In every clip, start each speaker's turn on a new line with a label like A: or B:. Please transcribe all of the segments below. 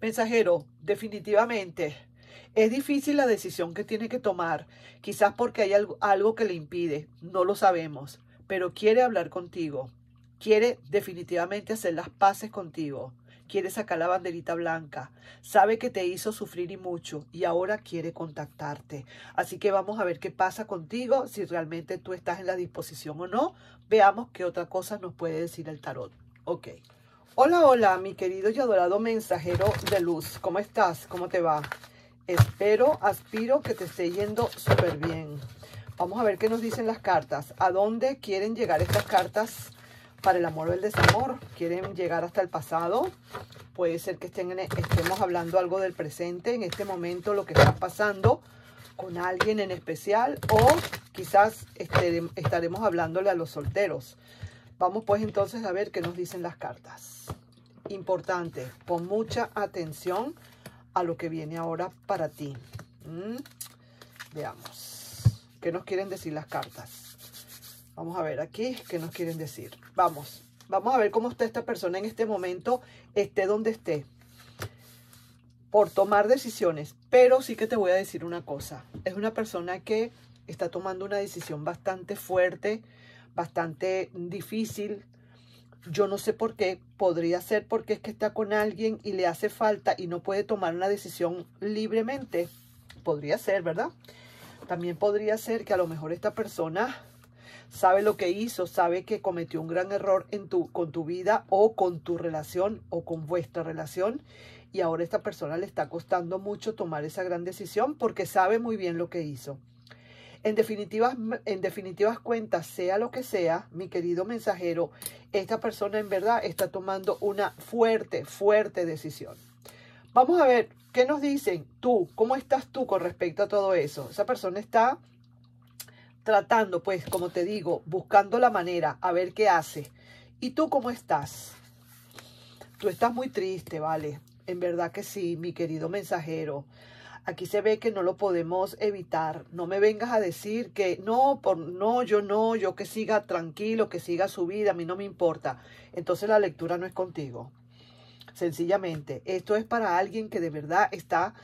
A: Mensajero, definitivamente. Es difícil la decisión que tiene que tomar, quizás porque hay algo, que le impide, no lo sabemos, pero quiere hablar contigo, quiere definitivamente hacer las paces contigo, quiere sacar la banderita blanca, sabe que te hizo sufrir y mucho y ahora quiere contactarte. Así que vamos a ver qué pasa contigo, si realmente tú estás en la disposición o no, veamos qué otra cosa nos puede decir el tarot. Ok. Hola, hola, mi querido y adorado mensajero de luz. ¿Cómo estás? ¿Cómo te va? Espero, aspiro que te esté yendo súper bien. Vamos a ver qué nos dicen las cartas. ¿A dónde quieren llegar estas cartas para el amor o el desamor? ¿Quieren llegar hasta el pasado? Puede ser que e, estemos hablando algo del presente, en este momento lo que está pasando con alguien en especial o quizás estaremos hablándole a los solteros. Vamos pues entonces a ver qué nos dicen las cartas. Importante, pon mucha atención a lo que viene ahora para ti. Mm. Veamos, ¿qué nos quieren decir las cartas? Vamos a ver aquí, ¿qué nos quieren decir? Vamos, vamos a ver cómo está esta persona en este momento, esté donde esté por tomar decisiones, pero sí que te voy a decir una cosa. Es una persona que está tomando una decisión bastante fuerte bastante difícil. Yo no sé por qué, podría ser porque es que está con alguien y le hace falta y no puede tomar una decisión libremente. Podría ser, ¿verdad? También podría ser que a lo mejor esta persona sabe lo que hizo, sabe que cometió un gran error en tu, con tu vida o con tu relación o con vuestra relación y ahora esta persona le está costando mucho tomar esa gran decisión porque sabe muy bien lo que hizo. En en definitivas cuentas, sea lo que sea, mi querido mensajero, esta persona en verdad está tomando una fuerte, fuerte decisión. Vamos a ver, ¿qué nos dicen tú? ¿Cómo estás tú con respecto a todo eso? Esa persona está tratando, pues, como te digo, buscando la manera, a ver qué hace. ¿Y tú cómo estás? Tú estás muy triste, ¿vale? En verdad que sí, mi querido mensajero. Aquí se ve que no lo podemos evitar. No me vengas a decir que no, por no, yo no, yo que siga tranquilo, que siga su vida, a mí no me importa. Entonces la lectura no es contigo. Sencillamente, esto es para alguien que de verdad está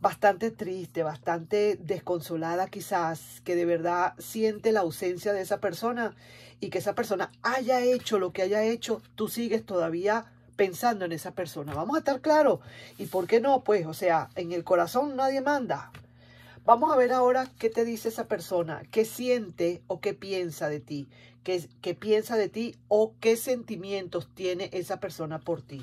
A: bastante triste, bastante desconsolada quizás, que de verdad siente la ausencia de esa persona y que esa persona haya hecho lo que haya hecho, tú sigues todavía pensando en esa persona. Vamos a estar claros. ¿Y por qué no? Pues, o sea, en el corazón nadie manda. Vamos a ver ahora qué te dice esa persona, qué siente o qué piensa de ti, qué, qué piensa de ti o qué sentimientos tiene esa persona por ti.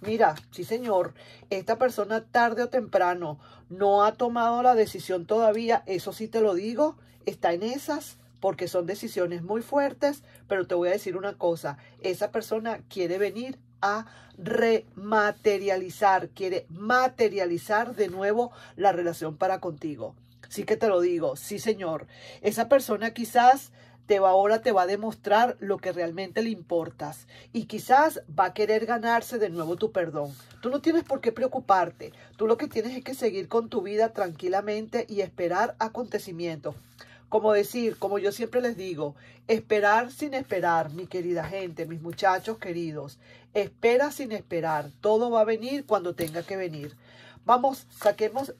A: Mira, sí señor, esta persona tarde o temprano no ha tomado la decisión todavía, eso sí te lo digo, está en esas, porque son decisiones muy fuertes, pero te voy a decir una cosa, esa persona quiere venir a rematerializar, quiere materializar de nuevo la relación para contigo. Sí que te lo digo, sí señor, esa persona quizás te va ahora te va a demostrar lo que realmente le importas y quizás va a querer ganarse de nuevo tu perdón. Tú no tienes por qué preocuparte. Tú lo que tienes es que seguir con tu vida tranquilamente y esperar acontecimientos. Como decir, como yo siempre les digo, esperar sin esperar, mi querida gente, mis muchachos queridos, espera sin esperar, todo va a venir cuando tenga que venir. Vamos, saquemos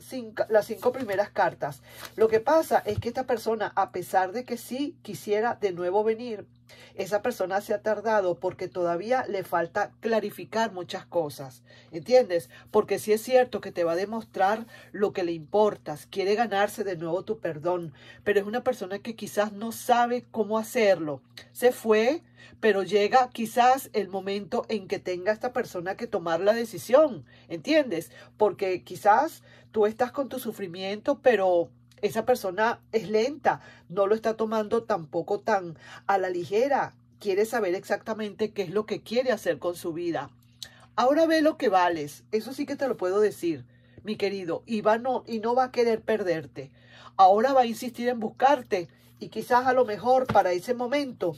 A: las cinco primeras cartas. Lo que pasa es que esta persona, a pesar de que sí quisiera de nuevo venir, esa persona se ha tardado porque todavía le falta clarificar muchas cosas, ¿entiendes? Porque si sí es cierto que te va a demostrar lo que le importas, quiere ganarse de nuevo tu perdón, pero es una persona que quizás no sabe cómo hacerlo. Se fue, pero llega quizás el momento en que tenga esta persona que tomar la decisión, ¿entiendes? Porque quizás tú estás con tu sufrimiento, pero esa persona es lenta, no lo está tomando tampoco tan a la ligera, quiere saber exactamente qué es lo que quiere hacer con su vida. Ahora ve lo que vales, eso sí que te lo puedo decir, mi querido, y, y no va a querer perderte. Ahora va a insistir en buscarte y quizás a lo mejor para ese momento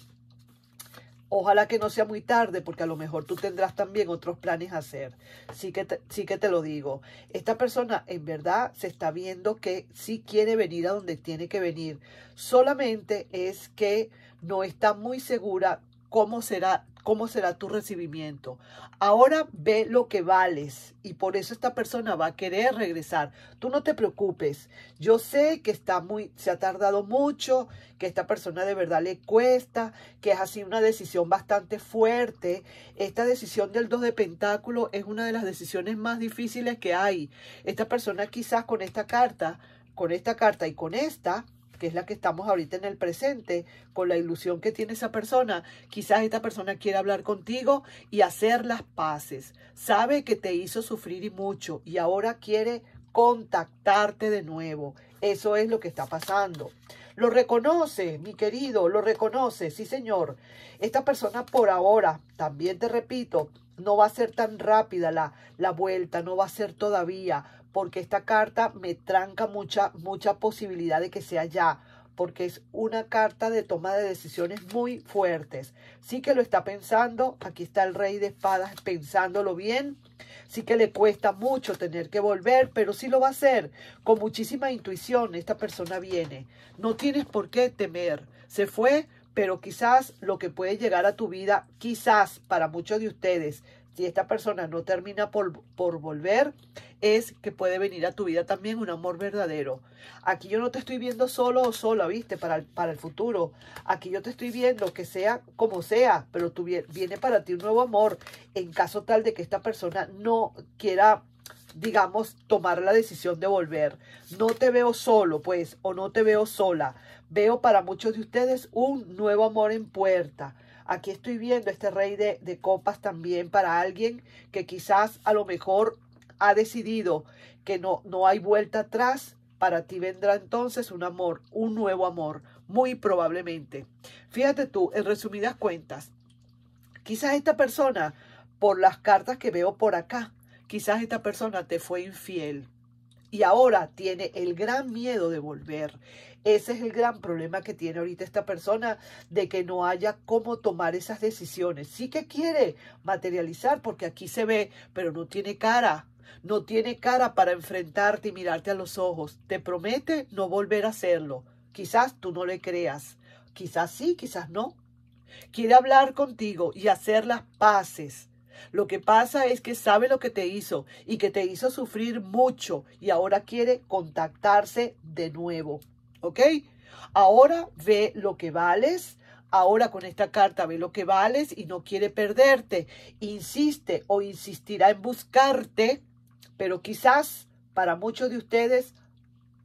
A: Ojalá que no sea muy tarde porque a lo mejor tú tendrás también otros planes a hacer. Sí que te, sí que te lo digo. Esta persona en verdad se está viendo que sí quiere venir a donde tiene que venir. Solamente es que no está muy segura cómo será, cómo será tu recibimiento. Ahora ve lo que vales y por eso esta persona va a querer regresar. Tú no te preocupes. Yo sé que está muy, se ha tardado mucho, que esta persona de verdad le cuesta, que es así una decisión bastante fuerte. Esta decisión del 2 de Pentáculo es una de las decisiones más difíciles que hay. Esta persona quizás con esta carta, con esta carta y con esta, que es la que estamos ahorita en el presente, con la ilusión que tiene esa persona, quizás esta persona quiera hablar contigo y hacer las paces. Sabe que te hizo sufrir y mucho y ahora quiere contactarte de nuevo. Eso es lo que está pasando. Lo reconoce, mi querido, lo reconoce, sí señor. Esta persona por ahora, también te repito, no va a ser tan rápida la, la vuelta, no va a ser todavía porque esta carta me tranca mucha, mucha posibilidad de que sea ya, porque es una carta de toma de decisiones muy fuertes. Sí que lo está pensando, aquí está el rey de espadas pensándolo bien, sí que le cuesta mucho tener que volver, pero sí lo va a hacer, con muchísima intuición esta persona viene. No tienes por qué temer, se fue, pero quizás lo que puede llegar a tu vida, quizás para muchos de ustedes, si esta persona no termina por, volver, es que puede venir a tu vida también un amor verdadero. Aquí yo no te estoy viendo solo o sola, ¿viste? Para el, para el futuro. Aquí yo te estoy viendo que sea como sea, pero viene para ti un nuevo amor en caso tal de que esta persona no quiera digamos, tomar la decisión de volver. No te veo solo, pues, o no te veo sola. Veo para muchos de ustedes un nuevo amor en puerta Aquí estoy viendo este rey de, copas también para alguien que quizás a lo mejor ha decidido que no, no hay vuelta atrás. Para ti vendrá entonces un amor, un nuevo amor, muy probablemente. Fíjate tú, en resumidas cuentas, quizás esta persona, por las cartas que veo por acá, quizás esta persona te fue infiel y ahora tiene el gran miedo de volver, ese es el gran problema que tiene ahorita esta persona, de que no haya cómo tomar esas decisiones. Sí que quiere materializar, porque aquí se ve, pero no tiene cara. No tiene cara para enfrentarte y mirarte a los ojos. Te promete no volver a hacerlo. Quizás tú no le creas. Quizás sí, quizás no. Quiere hablar contigo y hacer las paces. Lo que pasa es que sabe lo que te hizo y que te hizo sufrir mucho y ahora quiere contactarse de nuevo. ¿Ok? Ahora ve lo que vales. Ahora con esta carta ve lo que vales y no quiere perderte. Insiste o insistirá en buscarte, pero quizás para muchos de ustedes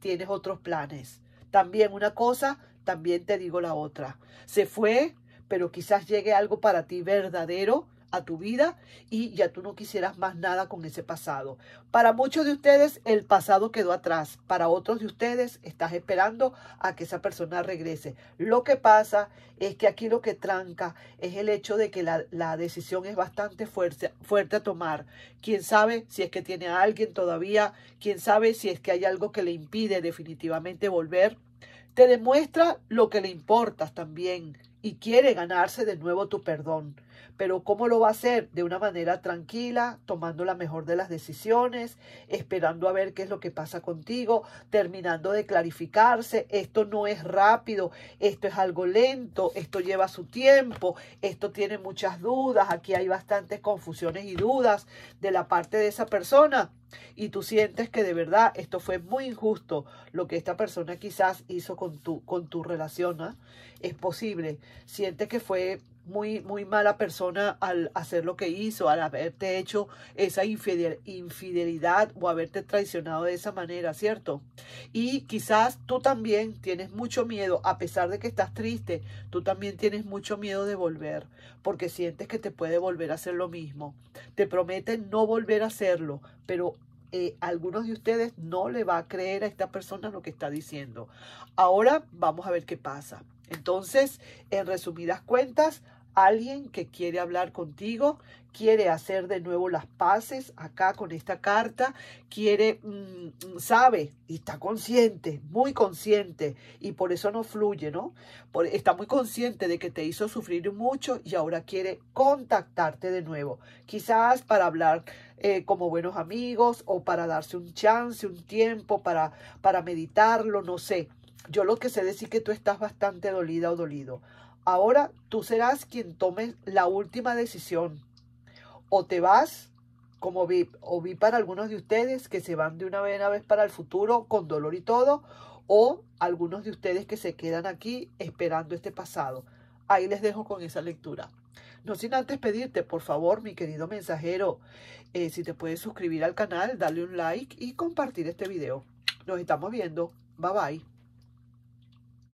A: tienes otros planes. También una cosa, también te digo la otra. Se fue, pero quizás llegue algo para ti verdadero a tu vida y ya tú no quisieras más nada con ese pasado. Para muchos de ustedes el pasado quedó atrás, para otros de ustedes estás esperando a que esa persona regrese. Lo que pasa es que aquí lo que tranca es el hecho de que la, decisión es bastante fuerte, fuerte a tomar. Quién sabe si es que tiene a alguien todavía, quién sabe si es que hay algo que le impide definitivamente volver. Te demuestra lo que le importas también y quiere ganarse de nuevo tu perdón. Pero ¿cómo lo va a hacer? De una manera tranquila, tomando la mejor de las decisiones, esperando a ver qué es lo que pasa contigo, terminando de clarificarse. Esto no es rápido, esto es algo lento, esto lleva su tiempo, esto tiene muchas dudas, aquí hay bastantes confusiones y dudas de la parte de esa persona y tú sientes que de verdad esto fue muy injusto lo que esta persona quizás hizo con tu, con tu relación, ¿ah? es posible, sientes que fue muy, mala persona al hacer lo que hizo, al haberte hecho esa infidelidad o haberte traicionado de esa manera, ¿cierto? Y quizás tú también tienes mucho miedo, a pesar de que estás triste, tú también tienes mucho miedo de volver, porque sientes que te puede volver a hacer lo mismo. Te prometen no volver a hacerlo, pero eh, algunos de ustedes no le va a creer a esta persona lo que está diciendo. Ahora vamos a ver qué pasa. Entonces, en resumidas cuentas, alguien que quiere hablar contigo, quiere hacer de nuevo las paces acá con esta carta, quiere, mm, mm, sabe y está consciente, muy consciente, y por eso no fluye, ¿no? está muy consciente de que te hizo sufrir mucho y ahora quiere contactarte de nuevo, quizás para hablar eh, como buenos amigos o para darse un chance, un tiempo, para, para meditarlo, no sé. Yo lo que sé decir que tú estás bastante dolida o dolido. Ahora tú serás quien tome la última decisión. O te vas, como vi, o vi para algunos de ustedes que se van de una vez, una vez para el futuro con dolor y todo, o algunos de ustedes que se quedan aquí esperando este pasado. Ahí les dejo con esa lectura. No sin antes pedirte, por favor, mi querido mensajero, eh, si te puedes suscribir al canal, darle un like y compartir este video. Nos estamos viendo. Bye bye.